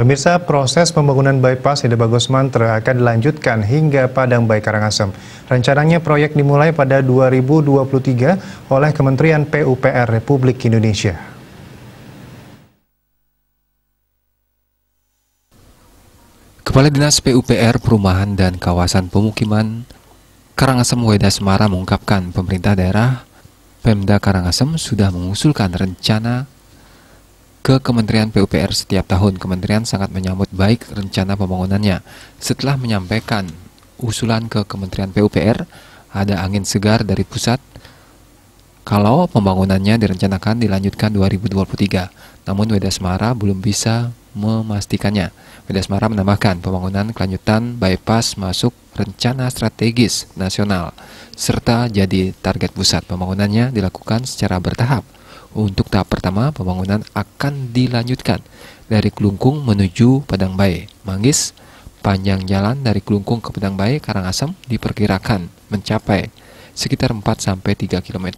Pemirsa, proses pembangunan bypass Ide Bagus Mantra akan dilanjutkan hingga Padang Bayi Karangasem. Rencananya proyek dimulai pada 2023 oleh Kementerian PUPR Republik Indonesia. Kepala Dinas PUPR Perumahan dan Kawasan Pemukiman Karangasem Weda Semara mengungkapkan pemerintah daerah Pemda Karangasem sudah mengusulkan rencana ke Kementerian PUPR setiap tahun. Kementerian sangat menyambut baik rencana pembangunannya. Setelah menyampaikan usulan ke Kementerian PUPR, ada angin segar dari pusat kalau pembangunannya direncanakan dilanjutkan 2023. Namun Weda Semara belum bisa memastikannya. Weda Semara menambahkan pembangunan kelanjutan bypass masuk rencana strategis nasional serta jadi target pusat pembangunannya dilakukan secara bertahap untuk tahap pertama, pembangunan akan dilanjutkan dari Kelungkung menuju Padang Bayi. Manggis, panjang jalan dari Kelungkung ke Padang Bayi, Karangasem diperkirakan mencapai sekitar 4-3 km.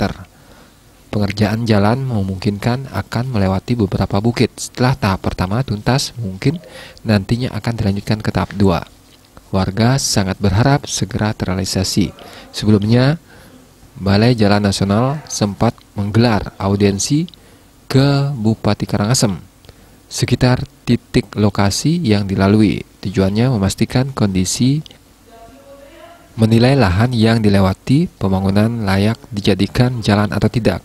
Pengerjaan jalan memungkinkan akan melewati beberapa bukit. Setelah tahap pertama tuntas, mungkin nantinya akan dilanjutkan ke tahap 2. Warga sangat berharap segera terrealisasi. Sebelumnya, Balai Jalan Nasional sempat menggelar audiensi ke Bupati Karangasem sekitar titik lokasi yang dilalui. Tujuannya memastikan kondisi menilai lahan yang dilewati pembangunan layak dijadikan jalan atau tidak.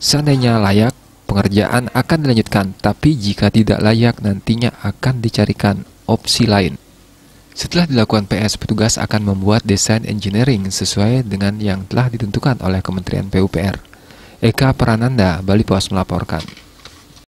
Seandainya layak, pengerjaan akan dilanjutkan, tapi jika tidak layak nantinya akan dicarikan opsi lain. Setelah dilakukan PS, petugas akan membuat desain engineering sesuai dengan yang telah ditentukan oleh Kementerian PUPR. Eka Perananda, Bali Pos melaporkan.